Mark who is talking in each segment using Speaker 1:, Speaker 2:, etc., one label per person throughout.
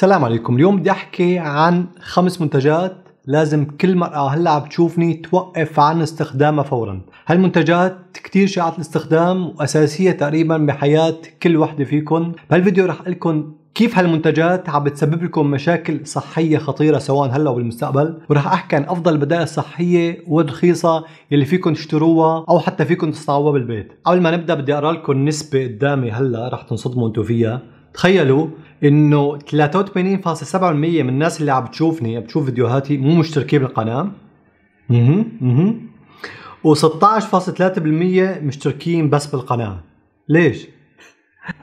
Speaker 1: السلام عليكم اليوم بدي احكي عن خمس منتجات لازم كل مرأة هلا عم تشوفني توقف عن استخدامها فورا هالمنتجات كتير شائعة الاستخدام وأساسية تقريبا بحياة كل وحدة فيكم بهالفيديو رح لكم كيف هالمنتجات عم بتسبب لكم مشاكل صحية خطيرة سواء هلا وبالمستقبل ورح أحكي عن أفضل البدائل الصحية والرخيصة يلي فيكم تشتروها أو حتى فيكم تصنعوها بالبيت قبل ما نبدأ بدي أقرأ لكم نسبة قدامي هلا رح تنصدموا أنتم فيها تخيلوا انه 83.7% من الناس اللي عم بتشوفني بتشوف فيديوهاتي مو مشتركين بالقناه اها اها و16.3% مشتركين بس بالقناه ليش؟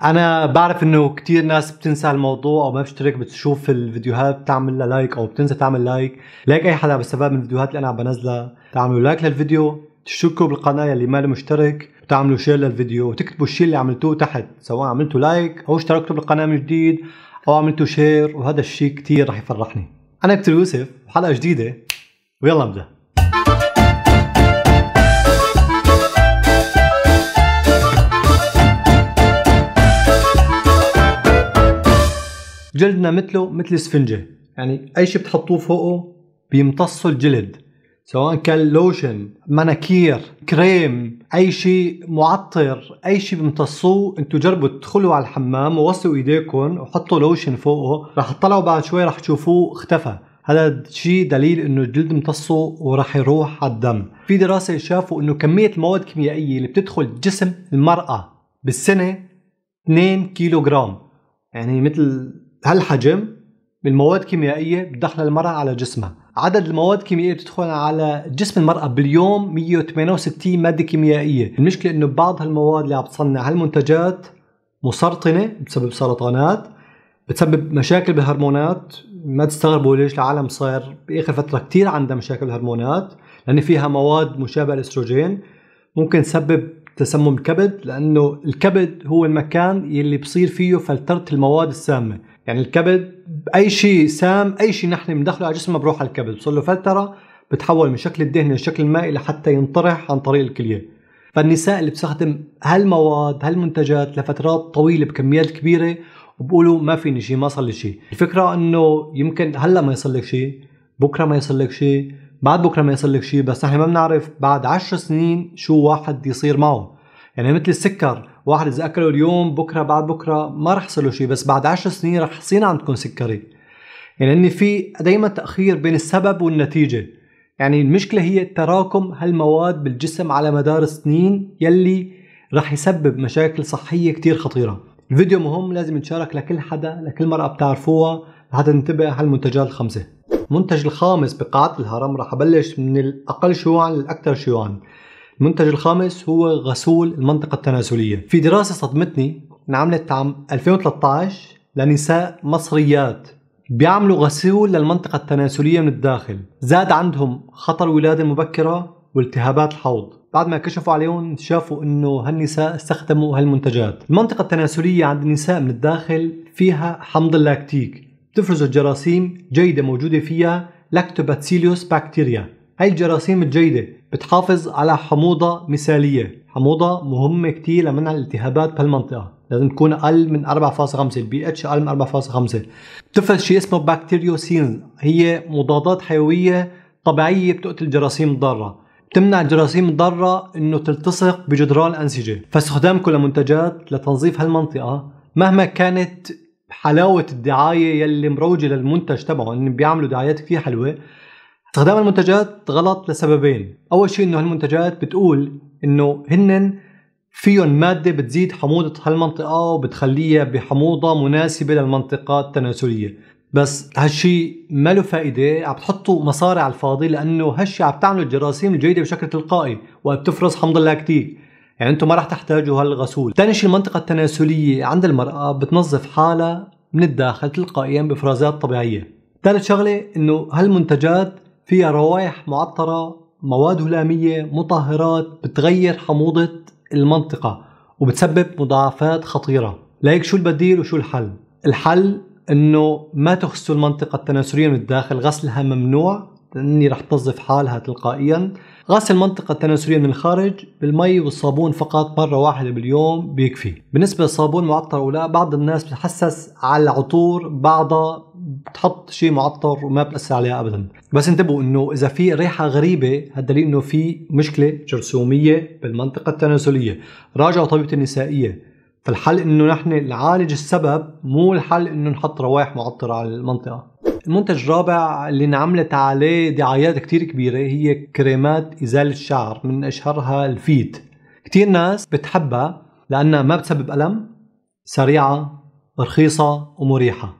Speaker 1: انا بعرف انه كثير ناس بتنسى الموضوع او ما بتشترك بتشوف الفيديوهات بتعمل لها لايك او بتنسى تعمل لايك لايك اي حدا بسبب من الفيديوهات اللي انا عم بنزلها تعملوا لايك للفيديو تشتركوا بالقناه يلي ما مشترك تعملوا شير للفيديو وتكتبوا الشيء اللي عملتوه تحت سواء عملتوا لايك او اشتركتوا بالقناه من جديد او عملتوا شير وهذا الشيء كثير رح يفرحني انا كتير يوسف وحلقه جديده ويلا نبدا جلدنا مثله مثل اسفنجه يعني اي شيء بتحطوه فوقه بيمتصه الجلد سواء كان لوشن مناكير كريم اي شيء معطر اي شيء بيمتصوه انتم جربوا تدخلوا على الحمام ووصلوا ايديكم وحطوا لوشن فوقه رح تطلعوا بعد شوي رح تشوفوه اختفى هذا الشيء دليل انه الجلد امتصه وراح يروح على الدم في دراسه شافوا انه كميه المواد الكيميائيه اللي بتدخل جسم المراه بالسنه 2 كيلو جرام يعني مثل هالحجم من المواد الكيميائيه بتدخلها المراه على جسمها عدد المواد الكيميائيه اللي بتدخل على جسم المراه باليوم 168 ماده كيميائيه المشكله انه بعض هالمواد اللي عم تصنع هالمنتجات مسرطنه بتسبب سرطانات بتسبب مشاكل بالهرمونات ما تستغربوا ليش العالم صار باخر فتره كثير عندها مشاكل بالهرمونات لان فيها مواد مشابهه للاستروجين ممكن تسبب تسمم كبد لانه الكبد هو المكان يلي بصير فيه فلتره المواد السامه يعني الكبد اي شيء سام اي شيء نحن بندخله على جسمنا بروح على الكبد بصير له فتره بتحول من شكل الدهن لشكل المائي لحتى ينطرح عن طريق الكليه فالنساء اللي بتستخدم هالمواد هالمنتجات لفترات طويله بكميات كبيره وبقولوا ما فيني شيء ما صار لي شيء الفكره انه يمكن هلا ما يصير لك شيء بكره ما يصير لك شيء بعد بكره ما يصير لك شيء بس نحن ما بنعرف بعد عشر سنين شو واحد يصير معه يعني مثل السكر واحد اذا اكله اليوم بكره بعد بكره ما رح يصير له شيء بس بعد عشر سنين رح يصير عندكم سكري يعني اني في دائما تاخير بين السبب والنتيجه يعني المشكله هي تراكم هالمواد بالجسم على مدار سنين يلي رح يسبب مشاكل صحيه كتير خطيره الفيديو مهم لازم يتشارك لكل حدا لكل مرأة بتعرفوها لحتى ننتبه هالمنتجات الخمسة المنتج الخامس بقاعة الهرم رح أبلش من الأقل شيوعا للأكثر شيوعا المنتج الخامس هو غسول المنطقة التناسلية في دراسة صدمتني انعملت عام 2013 لنساء مصريات بيعملوا غسول للمنطقة التناسلية من الداخل زاد عندهم خطر الولادة المبكرة والتهابات الحوض بعد ما كشفوا عليهم شافوا انه هالنساء استخدموا هالمنتجات المنطقة التناسلية عند النساء من الداخل فيها حمض اللاكتيك تفرز الجراثيم جيدة موجودة فيها لاكتوباتسيليوس بكتيريا هاي الجراثيم الجيدة بتحافظ على حموضة مثالية حموضة مهمة كتير لمنع الالتهابات بهالمنطقة لازم تكون أقل من 4.5 البي اتش أقل من 4.5 بتفرز شيء اسمه بكتيريوسينز هي مضادات حيوية طبيعية بتقتل الجراثيم الضارة بتمنع الجراثيم الضارة انه تلتصق بجدران الأنسجة فاستخدامكم لمنتجات لتنظيف هالمنطقة مهما كانت حلاوة الدعاية يلي مروجة للمنتج تبعهم بيعملوا دعايات كتير حلوة استخدام المنتجات غلط لسببين اول شيء انه هالمنتجات بتقول انه هن فيهم ماده بتزيد حموضه هالمنطقه وبتخليها بحموضه مناسبه للمنطقه التناسليه بس هالشي ما له فائدة عم تحطوا مصاري على الفاضي لأنه هالشي عم تعملوا الجراثيم الجيدة بشكل تلقائي وبتفرز حمض اللاكتيك يعني انتم ما راح تحتاجوا هالغسول ثاني شيء المنطقة التناسلية عند المرأة بتنظف حالها من الداخل تلقائيا بإفرازات طبيعية ثالث شغلة انه هالمنتجات فيها روائح معطرة مواد هلامية مطهرات بتغير حموضة المنطقة وبتسبب مضاعفات خطيرة لايك شو البديل وشو الحل؟ الحل انه ما تغسلوا المنطقة التناسلية من الداخل غسلها ممنوع اني رح تنظف حالها تلقائيا غسل المنطقة التناسلية من الخارج بالمي والصابون فقط مرة واحدة باليوم بيكفي بالنسبة للصابون معطر أو لا بعض الناس بتحسس على العطور بعضها بتحط شيء معطر وما بتأثر عليها أبدا بس انتبهوا انه اذا في ريحه غريبه هذا دليل انه في مشكله جرثوميه بالمنطقه التناسليه راجعوا طبيبه النسائيه فالحل انه نحن نعالج السبب مو الحل انه نحط روائح معطره على المنطقه المنتج الرابع اللي انعملت عليه دعايات كتير كبيرة هي كريمات إزالة الشعر من أشهرها الفيت كتير ناس بتحبها لأنها ما بتسبب ألم سريعة رخيصة ومريحة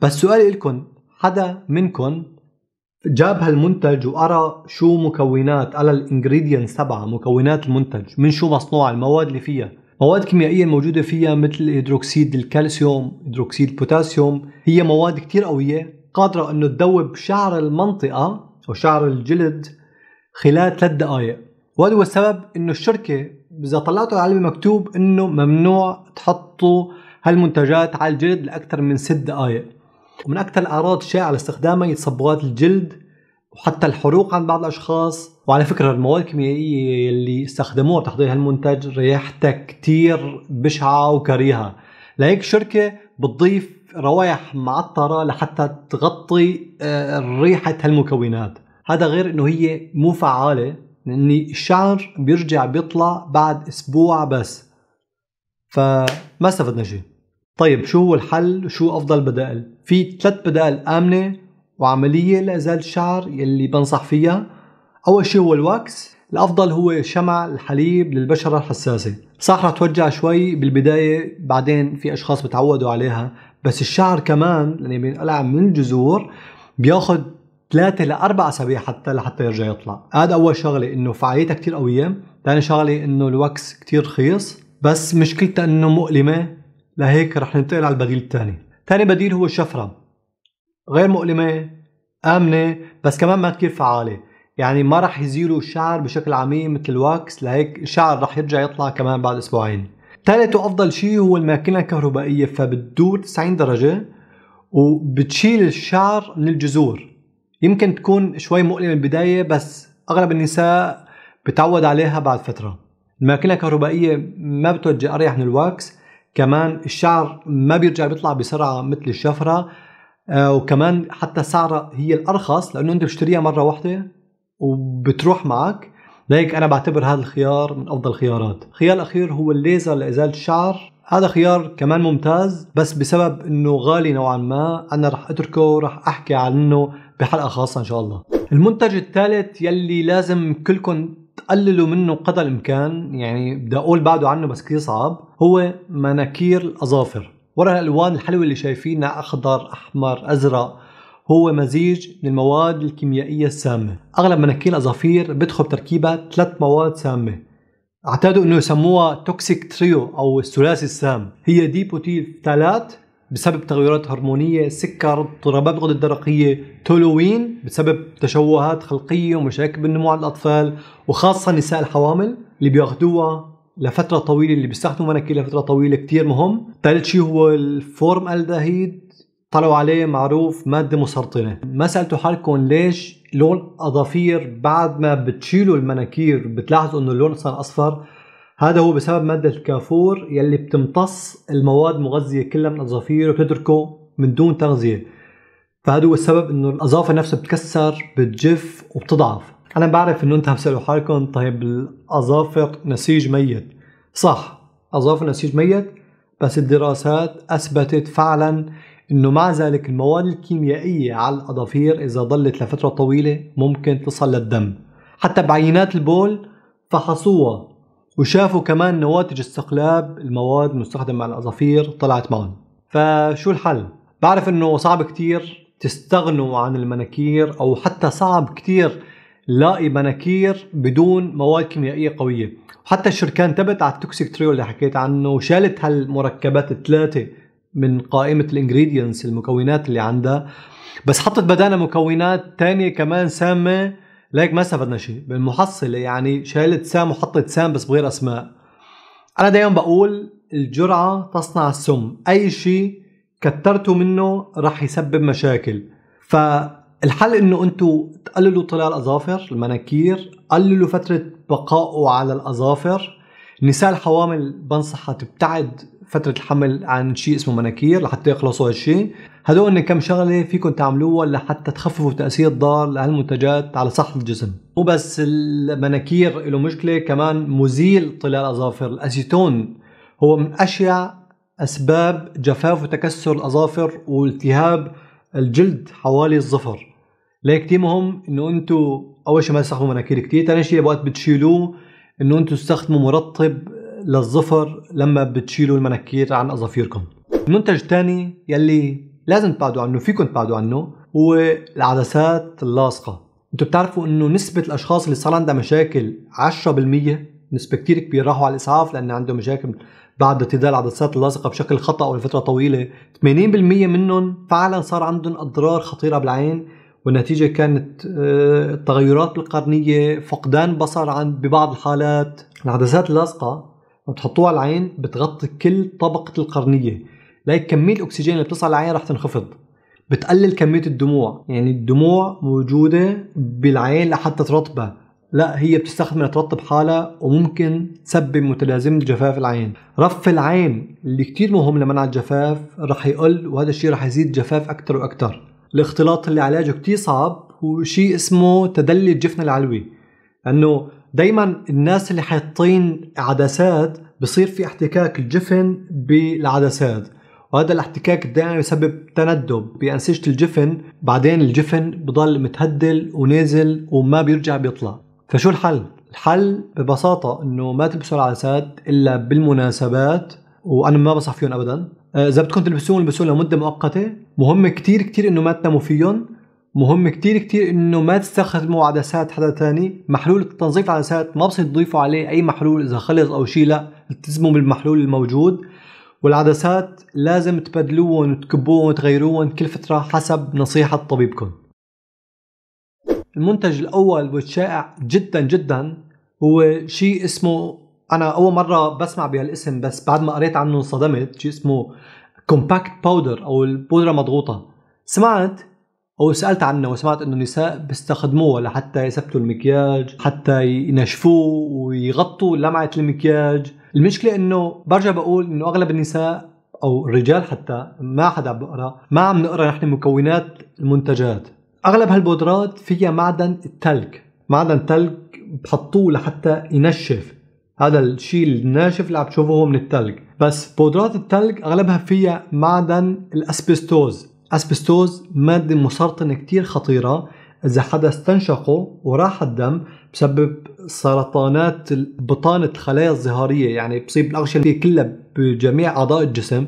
Speaker 1: بس سؤالي لكم حدا منكم جاب هالمنتج وقرا شو مكونات على الانجريدينتس تبعها مكونات المنتج من شو مصنوع المواد اللي فيها مواد كيميائية الموجودة فيها مثل هيدروكسيد الكالسيوم هيدروكسيد البوتاسيوم هي مواد كتير قوية قادرة أنه تذوب شعر المنطقة أو شعر الجلد خلال ثلاث دقائق وهذا هو السبب أنه الشركة إذا طلعتوا على مكتوب أنه ممنوع تحطوا هالمنتجات على الجلد لأكثر من ست دقائق ومن أكثر الأعراض الشائعة لاستخدامها هي تصبغات الجلد وحتى الحروق عند بعض الاشخاص وعلى فكره المواد الكيميائيه اللي استخدموها لتحضير هالمنتج ريحتها كتير بشعه وكريهه لهيك الشركه بتضيف روائح معطره لحتى تغطي آه، ريحه هالمكونات هذا غير انه هي مو فعاله لاني الشعر بيرجع بيطلع بعد اسبوع بس فما استفدنا شيء طيب شو هو الحل وشو افضل بدائل في ثلاث بدائل امنه وعملية لإزالة الشعر يلي بنصح فيها أول شي هو الواكس الأفضل هو شمع الحليب للبشرة الحساسة صح رح توجع شوي بالبداية بعدين في أشخاص بتعودوا عليها بس الشعر كمان لأنه بينقلع من الجذور بياخد ثلاثة لأربع أسابيع حتى لحتى يرجع يطلع هذا أول شغلة إنه فعاليتها كتير قوية ثاني شغلة إنه الوكس كتير رخيص بس مشكلتها إنه مؤلمة لهيك رح ننتقل على البديل الثاني ثاني بديل هو الشفرة غير مؤلمه امنه بس كمان ما كثير فعاله يعني ما رح يزيلوا الشعر بشكل عميق مثل الواكس لهيك الشعر رح يرجع يطلع كمان بعد اسبوعين ثالث وافضل شيء هو الماكينه الكهربائيه فبتدور 90 درجه وبتشيل الشعر من الجذور يمكن تكون شوي مؤلمه البدايه بس اغلب النساء بتعود عليها بعد فتره الماكينه الكهربائيه ما بتوجه اريح من الواكس كمان الشعر ما بيرجع بيطلع بسرعه مثل الشفره آه، وكمان حتى سعرها هي الارخص لانه انت بتشتريها مره واحده وبتروح معك لذلك انا بعتبر هذا الخيار من افضل الخيارات الخيار الاخير هو الليزر لازاله الشعر هذا خيار كمان ممتاز بس بسبب انه غالي نوعا ما انا رح اتركه ورح احكي عنه بحلقه خاصه ان شاء الله المنتج الثالث يلي لازم كلكم تقللوا منه قدر الامكان يعني بدي اقول بعده عنه بس كثير صعب هو مناكير الاظافر ورا الالوان الحلوه اللي شايفينها اخضر احمر ازرق هو مزيج من المواد الكيميائية السامة أغلب مناكين الأظافير بدخل تركيبها ثلاث مواد سامة اعتادوا انه يسموها توكسيك تريو او الثلاثي السام هي ديبوتيل ثالات بسبب تغيرات هرمونية سكر اضطرابات الغدة الدرقية تولوين بسبب تشوهات خلقية ومشاكل بالنمو عند الأطفال وخاصة نساء الحوامل اللي بياخدوها لفتره طويله اللي بيستخدموا مناكير لفتره طويله كتير مهم ثالث شيء هو الفورم الدهيد طلعوا عليه معروف ماده مسرطنه ما سالتوا حالكم ليش لون أظافير بعد ما بتشيلوا المناكير بتلاحظوا انه اللون صار اصفر هذا هو بسبب مادة الكافور يلي بتمتص المواد المغذية كلها من الأظافير وبتتركه من دون تغذية فهذا هو السبب انه الأظافر نفسها بتكسر بتجف وبتضعف انا بعرف انه انتم تسألوا حالكم طيب الاظافر نسيج ميت صح اظافر نسيج ميت بس الدراسات اثبتت فعلا انه مع ذلك المواد الكيميائيه على الاظافير اذا ظلت لفتره طويله ممكن تصل للدم حتى بعينات البول فحصوها وشافوا كمان نواتج استقلاب المواد المستخدمه على الاظافير طلعت معهم فشو الحل بعرف انه صعب كتير تستغنوا عن المناكير او حتى صعب كتير لاقي مناكير بدون مواد كيميائيه قويه وحتى الشركه انتبهت على التوكسيك تريو اللي حكيت عنه وشالت هالمركبات الثلاثه من قائمه الانجريدينتس المكونات اللي عندها بس حطت بدانا مكونات تانية كمان سامه ليك ما استفدنا شيء بالمحصله يعني شالت سام وحطت سام بس بغير اسماء انا دايما بقول الجرعه تصنع السم اي شيء كترته منه رح يسبب مشاكل ف الحل انه انتم تقللوا طلع الاظافر المناكير قللوا فتره بقائه على الاظافر نساء الحوامل بنصحها تبتعد فترة الحمل عن شيء اسمه مناكير لحتى يخلصوا هالشيء هدول كم شغلة فيكم تعملوها لحتى تخففوا تأثير ضار لهالمنتجات على صحة الجسم مو بس المناكير له مشكلة كمان مزيل طلع الأظافر الأسيتون هو من أشيع أسباب جفاف وتكسر الأظافر والتهاب الجلد حوالي الظفر ليك كتير مهم انه انتو اول شيء ما تستخدموا مناكير كتير ثاني شيء وقت بتشيلوه انه انتو تستخدموا مرطب للظفر لما بتشيلوا المناكير عن اظافيركم المنتج الثاني يلي لازم تبعدوا عنه فيكم تبعدوا عنه هو العدسات اللاصقه انتو بتعرفوا انه نسبه الاشخاص اللي صار عندها مشاكل 10% نسبة كتير كبيرة راحوا على الإسعاف لأن عندهم مشاكل بعد ارتداء العدسات اللاصقه بشكل خطا او لفتره طويله 80% منهم فعلا صار عندهم اضرار خطيره بالعين والنتيجه كانت آه، التغيرات بالقرنيه فقدان بصر عند ببعض الحالات العدسات اللاصقه لما بتحطوها على العين بتغطي كل طبقه القرنيه لكن كميه الاكسجين اللي بتصل العين رح تنخفض بتقلل كميه الدموع يعني الدموع موجوده بالعين لحتى ترطبها لا هي بتستخدم لترطب حالها وممكن تسبب متلازمة جفاف العين رف العين اللي كتير مهم لمنع الجفاف رح يقل وهذا الشيء رح يزيد جفاف أكتر وأكتر الاختلاط اللي علاجه كتير صعب هو شيء اسمه تدلي الجفن العلوي لأنه دايما الناس اللي حاطين عدسات بصير في احتكاك الجفن بالعدسات وهذا الاحتكاك الدائم يسبب تندب بأنسجة الجفن بعدين الجفن بضل متهدل ونازل وما بيرجع بيطلع فشو الحل؟ الحل ببساطة انه ما تلبسوا العدسات الا بالمناسبات وانا ما بنصح فيهم ابدا آه، اذا بدكم تلبسوهم البسوهم لمدة مؤقتة مهم كتير كتير انه ما تناموا فيهم مهم كتير كتير انه ما تستخدموا عدسات حدا تاني محلول تنظيف العدسات ما بصير تضيفوا عليه اي محلول اذا خلص او شيء لا التزموا بالمحلول الموجود والعدسات لازم تبدلوهم وتكبوهم وتغيروهم كل فترة حسب نصيحة طبيبكم المنتج الاول والشائع جدا جدا هو شيء اسمه انا اول مره بسمع بهالاسم بس بعد ما قريت عنه انصدمت شيء اسمه كومباكت باودر او البودره مضغوطه سمعت او سالت عنه وسمعت انه النساء بيستخدموه لحتى يثبتوا المكياج حتى ينشفوه ويغطوا لمعه المكياج المشكله انه برجع بقول انه اغلب النساء او الرجال حتى ما حدا بقرا ما عم نقرا نحن مكونات المنتجات اغلب هالبودرات فيها معدن التلج معدن تلج بحطوه لحتى ينشف هذا الشيء الناشف اللي عم تشوفوه من التلج بس بودرات التلج اغلبها فيها معدن الاسبستوز اسبستوز ماده مسرطنه كتير خطيره اذا حدا استنشقه وراح الدم بسبب سرطانات بطانه الخلايا الزهاريه يعني بصيب الاغشيه كلها بجميع اعضاء الجسم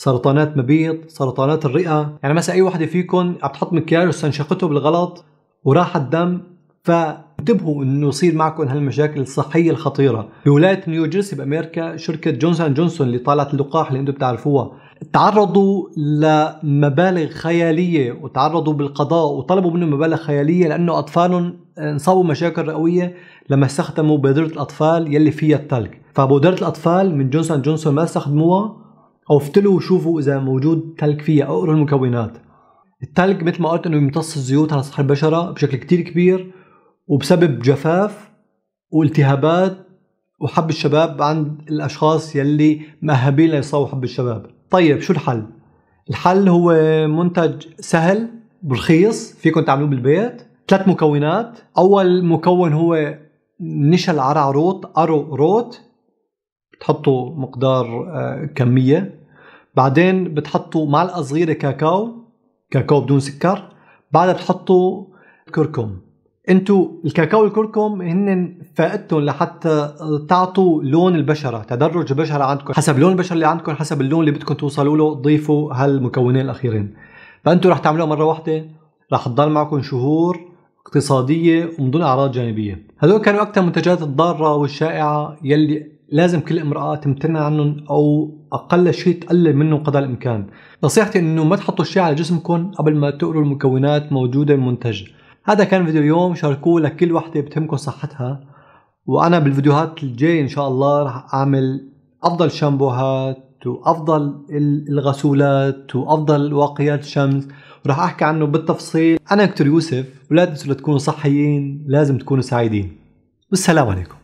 Speaker 1: سرطانات مبيض سرطانات الرئه يعني مثلا اي وحده فيكم عم تحط مكياج واستنشقته بالغلط وراح الدم فانتبهوا انه يصير معكم هالمشاكل الصحيه الخطيره بولايه نيوجيرسي بامريكا شركه جونسون جونسون اللي طالعت اللقاح اللي انتم بتعرفوها تعرضوا لمبالغ خياليه وتعرضوا بالقضاء وطلبوا منهم مبالغ خياليه لانه اطفالهم آه، انصابوا مشاكل رئويه لما استخدموا بودره الاطفال يلي فيها التلج فبودره الاطفال من جونسون جونسون ما استخدموها او افتلوا وشوفوا اذا موجود تلك فيها او اقروا المكونات التلك مثل ما قلت انه يمتص الزيوت على سطح البشره بشكل كتير كبير وبسبب جفاف والتهابات وحب الشباب عند الاشخاص يلي مأهبين ليصابوا حب الشباب طيب شو الحل الحل هو منتج سهل برخيص فيكم تعملوه بالبيت ثلاث مكونات اول مكون هو نشا العرعروت ارو روت بتحطوا مقدار آه، كميه بعدين بتحطوا معلقه صغيره كاكاو كاكاو بدون سكر بعدها بتحطوا كركم انتو الكاكاو والكركم هن فائدتهم لحتى تعطوا لون البشره تدرج البشره عندكم حسب لون البشره اللي عندكم حسب اللون اللي بدكم توصلوا له ضيفوا هالمكونين الاخيرين فانتو رح تعملوها مره واحده رح تضل معكم شهور اقتصاديه ومن دون اعراض جانبيه هدول كانوا اكثر المنتجات الضاره والشائعه يلي لازم كل امرأة تمتنع عنهم أو أقل شيء تقلل منهم قدر الإمكان نصيحتي أنه ما تحطوا الشيء على جسمكم قبل ما تقروا المكونات موجودة بالمنتج هذا كان فيديو اليوم شاركوه لكل وحدة بتهمكم صحتها وأنا بالفيديوهات الجاية إن شاء الله رح أعمل أفضل شامبوهات وأفضل الغسولات وأفضل واقيات الشمس وراح أحكي عنه بالتفصيل أنا دكتور يوسف ولا تنسوا تكونوا صحيين لازم تكونوا سعيدين والسلام عليكم